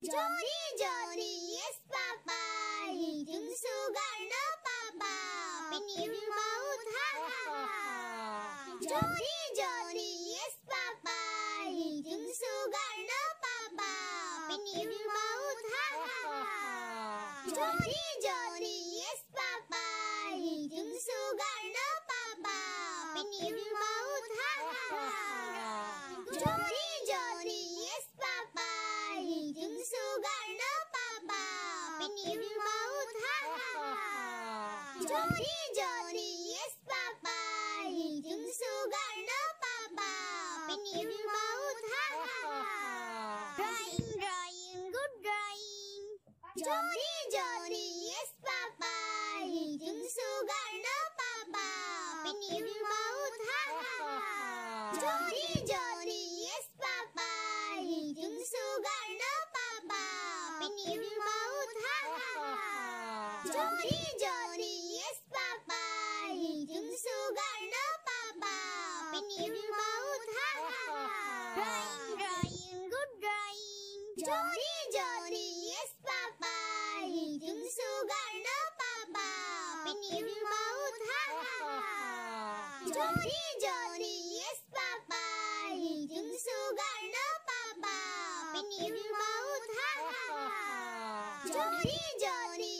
Johnny, Johnny, yes papa. Eating sugar, no papa. Opening your mouth, ha ha ha. Johnny, Johnny, yes papa. Eating sugar, no papa. Opening your mouth, ha ha ha. Johnny, Johnny, yes papa. Eating sugar, no papa. Opening your mouth, ha ha ha. Johnny. मौत Johnny, Johnny, yes, Papa. Eating sugar, no, Papa. Open your mouth, ha, ha, ha. Drawing, drawing, good drawing. Johnny, Johnny, yes, Papa. Eating sugar, no, Papa. Open your mouth, ha, ha, ha. Johnny, Johnny. Garden Papa. Open your mouth. Ha ha ha. Drawing, drawing, good drawing. Jolly, jolly. Yes, Papa. Eating sugar, no, Papa. Open your mouth. Ha ha ha. Jolly, jolly. Yes, Papa. Eating sugar, no, Papa. Open your mouth. Ha ha ha. Jolly, jolly.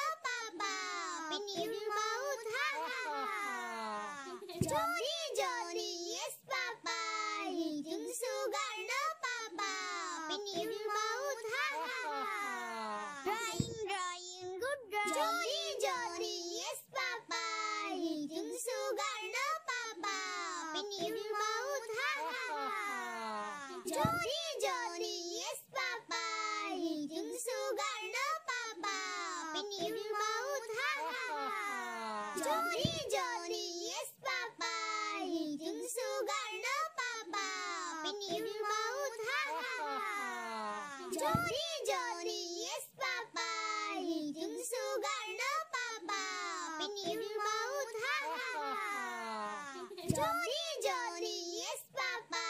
Johnny, Johnny, yes, Papa. Eating sugar, no, Papa. Open your mouth, ha, ha, ha. Drawing, drawing, good drawing. Johnny, Johnny, yes, Papa. Eating sugar, no, Papa. Open your mouth, ha, ha, ha. Johnny, Johnny, yes, Papa. Eating sugar, no, Papa. Open your mouth, ha, ha, ha. Johnny, Johnny, new mouth. Ha ha ha. Johnny, Johnny, yes, Papa. Eating sugar, no, Papa. Open your mouth. Ha ha ha. Johnny, Johnny, yes, Papa.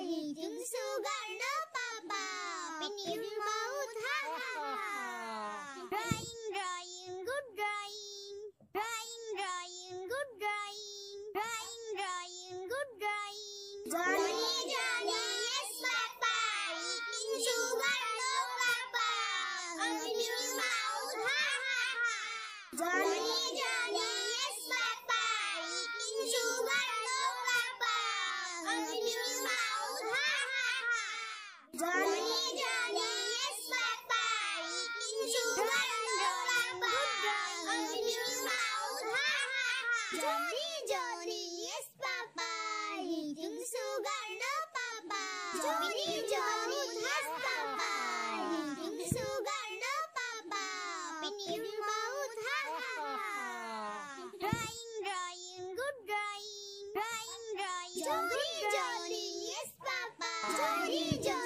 Eating sugar, no, Papa. Open your mouth. Ha ha ha. Drawing, drawing, good drawing. Drawing, drawing, good drawing. Drawing, drawing, good drawing. Johnny, Johnny. Johnny, Johnny, yes papa. Eating sugar, no papa. Johnny, Johnny, yes papa. Eating sugar, no papa. Open your mouth, ha ha ha. Drawing, drawing, good drawing. Drawing, drawing. Johnny, Johnny, yes papa. Johnny, Johnny.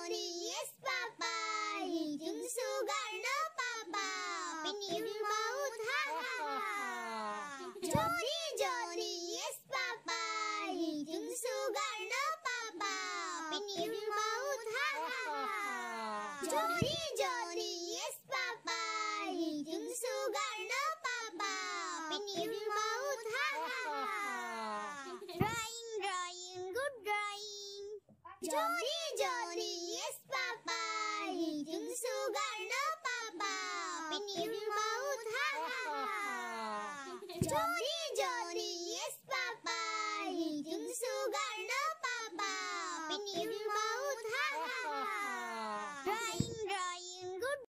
Johnny, Johnny, yes, Papa, eating sugar, no